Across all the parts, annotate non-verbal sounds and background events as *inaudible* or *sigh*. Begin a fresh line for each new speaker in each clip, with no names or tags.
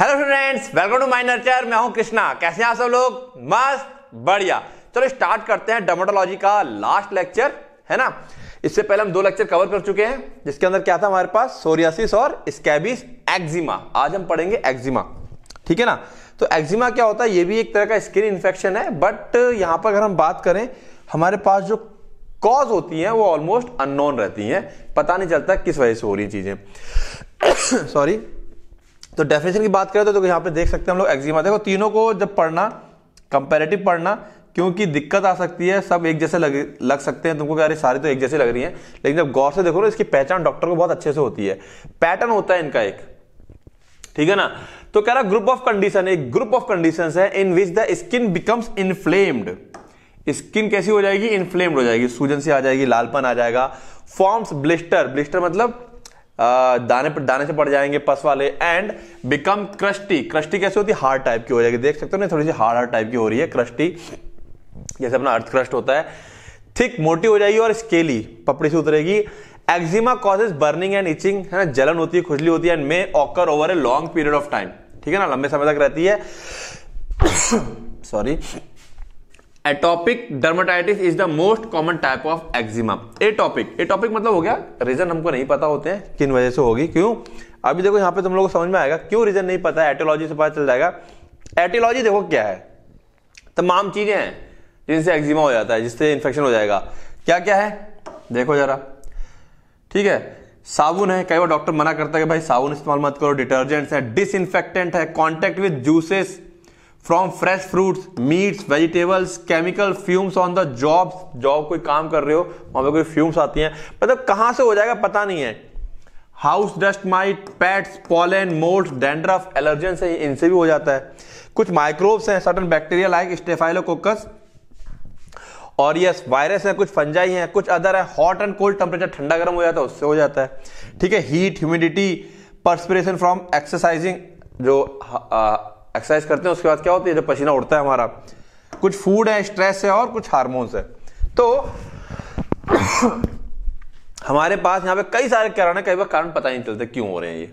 hello friends welcome to my nurture मैं हूं कृष्णा कैसे हैं आप सब लोग मस्त बढ़िया चलो स्टार्ट करते हैं डर्माटोलॉजी का लास्ट लेक्चर है ना इससे पहले हम दो लेक्चर कवर कर चुके हैं जिसके अंदर क्या था हमारे पास सोरियासिस और स्कैबिस एक्जिमा आज हम पढ़ेंगे एक्जिमा ठीक है ना तो एक्जिमा क्या होता है ये भी एक तरह का स्किन इन्फेक्शन है बट यहां पर अगर हम बात करें हमारे पास जो कॉज होती है वो ऑलमोस्ट अननोन रहती है पता नहीं चलता किस वजह से हो रही चीजें सॉरी *coughs* तो डेफिनेशन की बात करें तो, तो यहाँ पे देख सकते हैं हम लोग एक्जिमा देखो तीनों को जब पढ़ना कंपेरेटिव पढ़ना क्योंकि दिक्कत आ सकती है सब एक जैसे लग लग सकते हैं तुमको क्या अरे सारी तो एक जैसे लग रही हैं लेकिन जब गौर से देखो ना इसकी पहचान डॉक्टर को बहुत अच्छे से होती है पैटर्न होता है इनका एक ठीक है ना तो कह रहा ग्रुप ऑफ कंडीशन एक ग्रुप ऑफ कंडीशन है in which the skin becomes inflamed skin कैसी हो जाएगी इनफ्लेम्ड हो जाएगी सूजन से आ जाएगी लालपन आ जाएगा फॉर्म्स ब्लिस्टर ब्लिस्टर मतलब दाने पर दाने से पड़ जाएंगे पस वाले एंड बिकम क्रस्टी क्रस्टी कैसे होती है हार्ड टाइप की हो जाएगी देख सकते हो ना थोड़ी सी हार्ड हार्ड टाइप की हो रही है क्रस्टी जैसे अपना अर्थ क्रस्ट होता है थिक मोटी हो जाएगी और स्केली पपड़ी से उतरेगी eczema causes burning and itching है ना जलन होती है खुजली होती है and may occur over a long period of time ठीक है ना लंबे समय तक रहती है sorry *coughs* atopic dermatitis is the most common type of eczema a topic मतलब हो गया रीजन हमको नहीं पता होते हैं किन वजह से होगी क्यों अभी देखो यहां पे तुम लोगों को समझ में आएगा क्यों रीजन नहीं पता है एटोलॉजी से पता चल जाएगा एटोलॉजी देखो क्या है तमाम चीजें हैं जिनसे एक्जिमा हो जाता है जिससे इन्फेक्शन हो जाएगा क्या क्या है देखो जरा ठीक है साबुन है कई बार डॉक्टर मना करता है कि भाई साबुन इस्तेमाल मत करो डिटर्जेंट्स है डिसइंफेक्टेंट है contact with juices from fresh fruits meats vegetables chemical fumes on the job job कोई काम कर रहे हो वहां पर कोई फ्यूम्स आती हैं मतलब कहां से हो जाएगा पता नहीं है house dust mite pets pollen mould dandruff allergen से इनसे भी हो जाता है कुछ माइक्रोब्स हैं सर्टन बैक्टीरिया लाइक स्टेफाइलोकोकस और यस वायरस है कुछ फंजाई हैं कुछ अदर है हॉट एंड कोल्ड टेम्परेचर ठंडा गर्म हो जाता है उससे हो जाता है ठीक है heat humidity perspiration from exercising जो एक्सरसाइज करते हैं उसके बाद क्या होती है जब पसीना उड़ता है हमारा कुछ फूड है स्ट्रेस है और कुछ हार्मोन्स है तो हमारे पास यहाँ पे कई सारे कारण है कई बार कारण पता नहीं चलते क्यों हो रहे हैं ये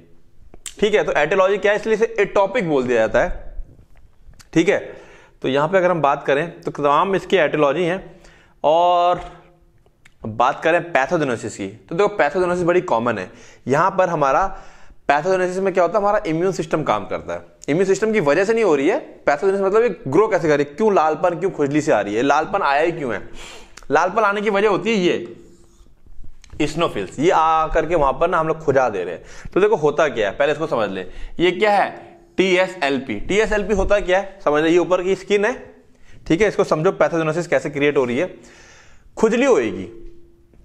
ठीक है तो एटोलॉजी क्या है इसलिए इसे एटॉपिक बोल दिया जाता है ठीक है तो यहाँ पे अगर हम बात करें तो तमाम इसकी एटोलॉजी है और बात करें पैथोजेनोसिस की तो देखो पैथोजेनोसिस बड़ी कॉमन है यहाँ पर हमारा पैथोजेनोसिस में क्या होता है हमारा इम्यून सिस्टम काम करता है इम्यून सिस्टम की वजह से नहीं हो रही है पैथोजेनिस मतलब ये ग्रो कैसे कर रही है क्यों लालपन क्यों खुजली से आ रही है लालपन आया ही क्यों है लालपन आने की वजह होती है ये स्नोफिल्स ये आ करके वहां पर ना हम लोग खुजा दे रहे हैं तो देखो होता क्या है पहले इसको समझ ले ये क्या है T S L P T S L P होता क्या है समझ ये ऊपर की स्किन है ठीक है इसको समझो पैथोजेनोसिस कैसे क्रिएट हो रही है खुजली होएगी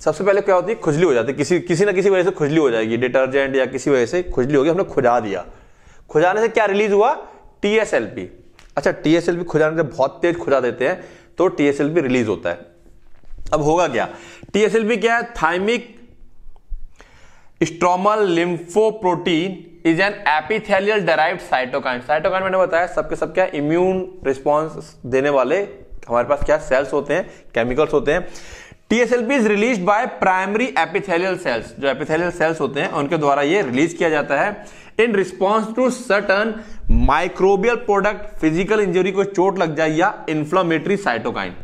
सबसे पहले क्या होती है खुजली हो जाती है किसी किसी ना किसी वजह से खुजली हो जाएगी डिटर्जेंट या किसी वजह से खुजली होगी हमने खुजा दिया खुजाने से क्या रिलीज हुआ टीएसएलपी अच्छा टीएसएलपी खुजाने से बहुत तेज खुजा देते हैं तो टीएसएलपी रिलीज होता है अब होगा क्या टीएसएलपी क्या है thymic stromal lymphoprotein is an epithelial derived cytokine cytokine मैंने बताया सबके सब क्या इम्यून रिस्पॉन्स देने वाले हमारे पास क्या सेल्स होते हैं केमिकल्स होते हैं TSLP is release by primary epithelial cells जो एपिथेलियल सेल्स होते हैं उनके द्वारा ये रिलीज किया जाता है in response to certain microbial product physical injury को चोट लग जाए या इन्फ्लामेटरी साइटोकाइन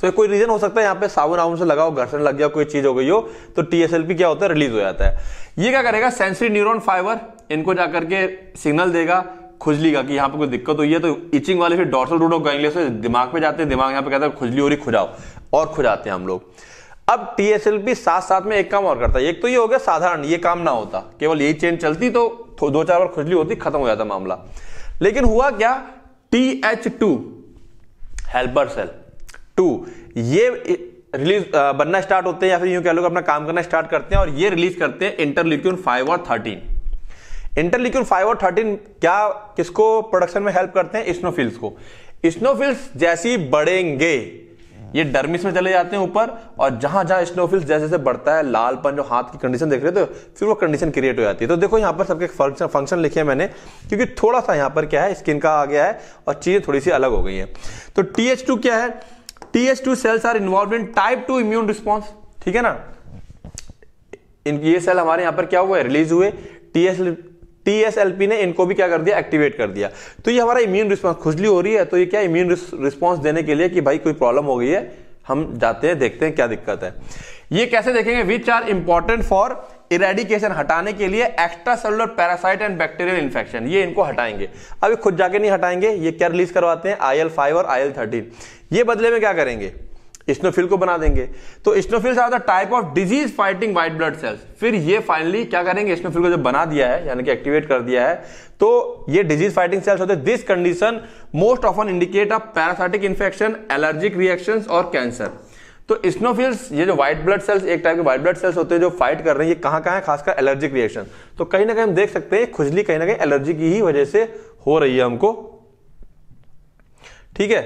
तो कोई रीजन हो सकता है यहां पे साबुन आउन से लगाओ घर्षण लग गया कोई चीज हो गई हो तो टीएसएलपी क्या होता है रिलीज हो जाता है ये क्या करेगा सेंसरी न्यूरॉन फाइबर इनको जाकर के सिग्नल देगा खुजली का कि यहां पे कोई दिक्कत हुई है तो इचिंग वाले फिर डॉर्सल रूट ऑफ गैंगलिया दिमाग पे जाते हैं दिमाग यहां पे कहता है खुजली हो रही खुजाओ और खुजाते हैं हम लोग अब भी साथ साथ में एक काम और करता है एक तो ये हो गया साधारण ये काम ना होता केवल यही चेन चलती तो दो चार बार खुजली होती खत्म हो जाता मामला लेकिन हुआ क्या T H two helper cell two ये रिलीज बनना स्टार्ट होते हैं या फिर यूं कह लो अपना काम करना स्टार्ट करते हैं और ये रिलीज करते हैं इंटरलिक्यून फाइव और थर्टीन इंटरलिक्यून फाइव और थर्टीन क्या किसको प्रोडक्शन में हेल्प करते हैं स्नोफिल्स को स्नोफिल्स जैसी बढ़ेंगे ये डर्मिस में चले जाते हैं ऊपर और जहां जहां स्नोफिल जैसे जैसे बढ़ता है लालपन जो हाथ की कंडीशन देख रहे थे फिर वो कंडीशन क्रिएट हो जाती है तो देखो यहाँ पर सबके फंक्शन फंक्शन लिखे हैं मैंने क्योंकि थोड़ा सा यहाँ पर क्या है स्किन का आ गया है और चीजें थोड़ी सी अलग हो गई है तो टी क्या है T cells are involved in type two immune response ठीक है ना इन ये सेल हमारे यहाँ पर क्या है रिलीज हुए टी टीएसएलपी ने इनको भी क्या कर दिया एक्टिवेट कर दिया तो ये हमारा इम्यून रिस्पॉन्स खुजली हो रही है तो ये क्या इम्यून रिस्पॉन्स देने के लिए कि भाई कोई प्रॉब्लम हो गई है हम जाते हैं देखते हैं क्या दिक्कत है ये कैसे देखेंगे which are important for eradication हटाने के लिए extracellular parasite and bacterial infection ये इनको हटाएंगे अब खुद जाके नहीं हटाएंगे ये क्या रिलीज करवाते हैं आई एल फाइव और आई एल थर्टीन ये बदले में क्या करेंगे इस्नोफिल को बना देंगे तो eosinophil type of disease fighting white blood cells फिर ये फाइनली क्या करेंगे इस्नोफिल को जब बना दिया है यानी कि एक्टिवेट कर दिया है तो ये डिजीज फाइटिंग सेल्स होते हैं this condition most often indicate a parasitic infection allergic reaction और कैंसर तो स्नोफिल्स ये जो व्हाइट ब्लड सेल्स एक टाइप के व्हाइट ब्लड सेल्स होते हैं जो फाइट कर रहे हैं ये कहां कहां है खासकर एलर्जिक रिएक्शन तो कहीं ना कहीं हम देख सकते हैं खुजली कहीं ना कहीं एलर्जी की ही वजह से हो रही है हमको ठीक है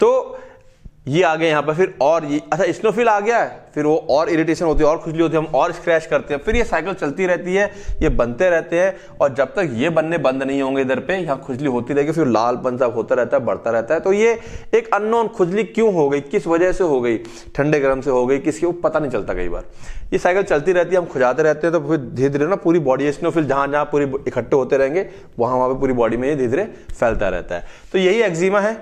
तो ये आ गया यहाँ पर फिर और ये अच्छा स्नोफिल आ गया है फिर वो और इरिटेशन होती है और खुजली होती है हम और स्क्रैच करते हैं फिर ये साइकिल चलती रहती है ये बनते रहते हैं और जब तक ये बनने बंद नहीं होंगे इधर पे यहाँ खुजली होती रहेगी फिर पन सब होता रहता है बढ़ता रहता है तो ये एक अननोन खुजली क्यों हो गई किस वजह से हो गई ठंडे गर्म से हो गई किसके वो पता नहीं चलता कई बार ये साइकिल चलती रहती है हम खुजाते रहते हैं तो फिर धीरे धीरे ना पूरी बॉडी स्नोफिल जहाँ जहाँ पूरी इकट्ठे होते रहेंगे वहाँ वहाँ पर पूरी बॉडी में ये धीरे धीरे फैलता रहता है तो यही एक्जिमा है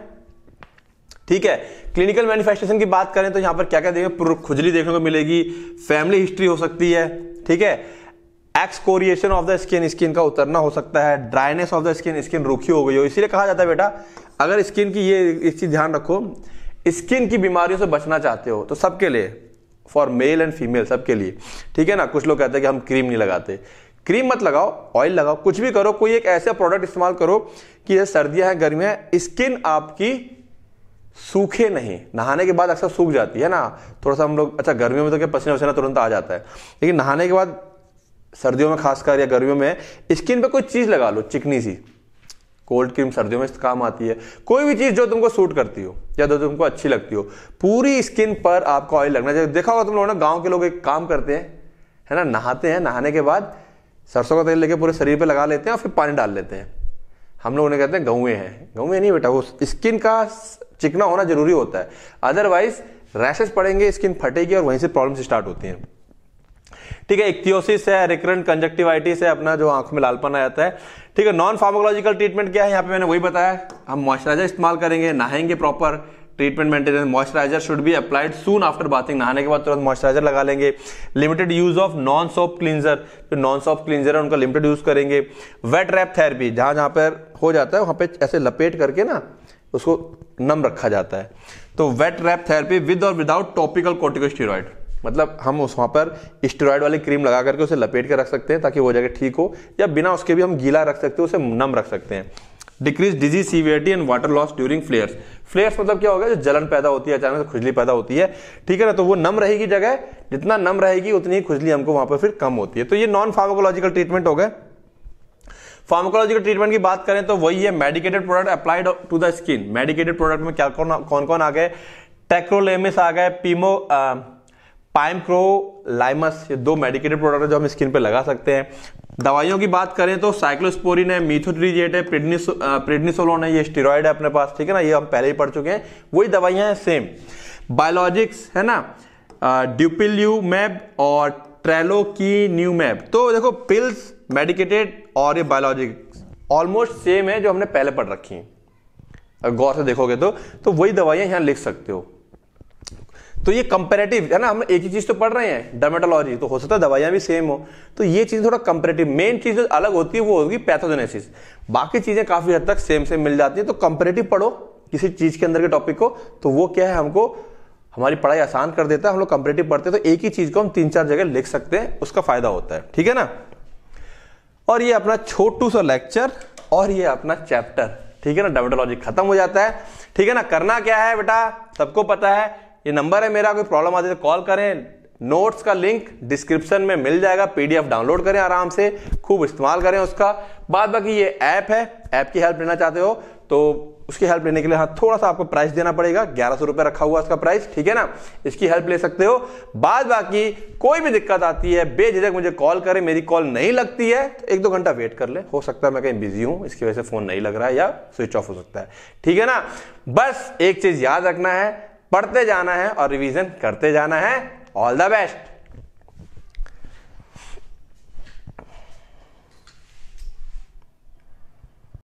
ठीक है क्लिनिकल मैनिफेस्टेशन की बात करें तो यहां पर क्या क्या देखें खुजली देखने को मिलेगी फैमिली हिस्ट्री हो सकती है ठीक है excoriation of the skin skin का उतरना हो सकता है dryness of the skin skin रूखी हो गई हो इसीलिए कहा जाता है बेटा अगर स्किन की ये इस चीज ध्यान रखो स्किन की बीमारियों से बचना चाहते हो तो सबके लिए फॉर मेल एंड फीमेल सबके लिए ठीक है ना कुछ लोग कहते हैं कि हम क्रीम नहीं लगाते क्रीम मत लगाओ ऑयल लगाओ कुछ भी करो कोई एक ऐसा प्रोडक्ट इस्तेमाल करो कि सर्दियां हैं गर्मियां स्किन आपकी सूखे नहीं नहाने के बाद अक्सर सूख जाती है ना थोड़ा सा हम लोग अच्छा गर्मियों में तो क्या पसीना वसीना तुरंत आ जाता है लेकिन नहाने के बाद सर्दियों में खासकर या गर्मियों में स्किन पे कोई चीज़ लगा लो चिकनी सी कोल्ड क्रीम सर्दियों में काम आती है कोई भी चीज़ जो तुमको सूट करती हो या जो तुमको अच्छी लगती हो पूरी स्किन पर आपको ऑयल लगना चाहिए देखा होगा तुम लोगों ने गाँव के लोग एक काम करते हैं है ना नहाते हैं नहाने के बाद सरसों का तेल लेके पूरे शरीर पे लगा लेते हैं और फिर पानी डाल लेते हैं हम लोग उन्हें कहते हैं गौए हैं गौए नहीं बेटा वो स्किन का चिकना होना जरूरी होता है अदरवाइज रैशेस पड़ेंगे स्किन फटेगी और वहीं से प्रॉब्लम स्टार्ट होती है ठीक है इक्तियोसिस है रिकरेंट कंजक्टिवाइटिस है अपना जो आंख में लालपन आ जाता है ठीक है नॉन फार्मोलॉजिकल ट्रीटमेंट क्या है यहाँ पे मैंने वही बताया हम मॉइस्चराइजर इस्तेमाल करेंगे नहाएंगे proper treatment maintenance moisturiser should be applied soon after bathing नहाने के बाद तुरंत मॉइस्चराइजर लगा लेंगे limited use of non soap cleanser जो नॉन सॉप क्लींजर है उनका लिमिटेड यूज करेंगे वेट रैप थेरेपी जहां जहां पर हो जाता है वहां पे ऐसे लपेट करके ना उसको नम रखा जाता है तो वेट रैप थेरेपी विद और विदाउट टॉपिकल स्टीरोयड मतलब हम उस वहाँ पर स्टेरॉइड वाली क्रीम लगा करके उसे लपेट के रख सकते हैं ताकि वो जगह ठीक हो या बिना उसके भी हम गीला रख सकते हैं उसे नम रख सकते हैं decrease disease severity and water loss during flares flares मतलब क्या होगा जो जलन पैदा होती है अचानक से खुजली पैदा होती है ठीक है ना तो वो नम रहेगी जगह जितना नम रहेगी उतनी ही खुजली हमको वहां पर फिर कम होती है तो ये नॉन फार्माकोलॉजिकल ट्रीटमेंट हो गए फार्मोकोलॉजिकल ट्रीटमेंट की बात करें तो वही है medicated product applied to the skin medicated product में क्या कौन कौन कौन आ गए टेक्रोलेमिस आ गए पीमो पाइमक्रो लाइमस ये दो मेडिकेटेड प्रोडक्ट है जो हम स्किन पे लगा सकते हैं दवाइयों की बात करें तो साइक्लोस्पोरिन है मीथोट्रीजेट है प्रिडनिस प्रिडनिसोलोन है ये स्टेरॉयड है अपने पास ठीक है ना ये हम पहले ही पढ़ चुके हैं वही दवाइयाँ हैं सेम बायोलॉजिक्स है ना मैब और ट्रेलो की न्यू मैब तो देखो पिल्स मेडिकेटेड और ये बायोलॉजिक ऑलमोस्ट सेम है जो हमने पहले पढ़ रखी है अगर गौर से देखोगे तो तो वही दवाइयां यहां लिख सकते हो तो ये कंपेरेटिव है ना हम एक ही चीज़ तो पढ़ रहे हैं डर्मेटोलॉजी तो हो सकता है दवाइयां भी सेम हो तो ये चीज़ थोड़ा कंपेरेटिव मेन चीज़ अलग होती है वो होगी पैथोजेनेसिस बाकी चीज़ें काफ़ी हद तक सेम सेम मिल जाती है तो कंपेरेटिव पढ़ो किसी चीज़ के अंदर के टॉपिक को तो वो क्या है हमको हमारी पढ़ाई आसान कर देता है हम लोग कंपेरेटिव पढ़ते हैं तो एक ही चीज़ को हम तीन चार जगह लिख सकते हैं उसका फायदा होता है ठीक है ना और ये अपना छोटू सा लेक्चर और ये अपना चैप्टर ठीक है ना डेमेटोलॉजी खत्म हो जाता है ठीक है ना करना क्या है बेटा सबको पता है ये नंबर है मेरा कोई प्रॉब्लम आती है तो कॉल करें नोट्स का लिंक डिस्क्रिप्शन में मिल जाएगा पीडीएफ डाउनलोड करें आराम से खूब इस्तेमाल करें उसका बाद बाकी ये ऐप है ऐप की हेल्प लेना चाहते हो तो उसकी हेल्प लेने के लिए हाँ थोड़ा सा आपको प्राइस देना पड़ेगा ग्यारह सौ रुपये रखा हुआ इसका प्राइस ठीक है ना इसकी हेल्प ले सकते हो बाद बाकी कोई भी दिक्कत आती है बेझिझक मुझे कॉल करें मेरी कॉल नहीं लगती है तो एक दो घंटा वेट कर ले हो सकता है मैं कहीं बिजी हूँ इसकी वजह से फ़ोन नहीं लग रहा है या स्विच ऑफ हो सकता है ठीक है ना बस एक चीज़ याद रखना है पढ़ते जाना है और रिविज़न करते जाना है ऑल द बेस्ट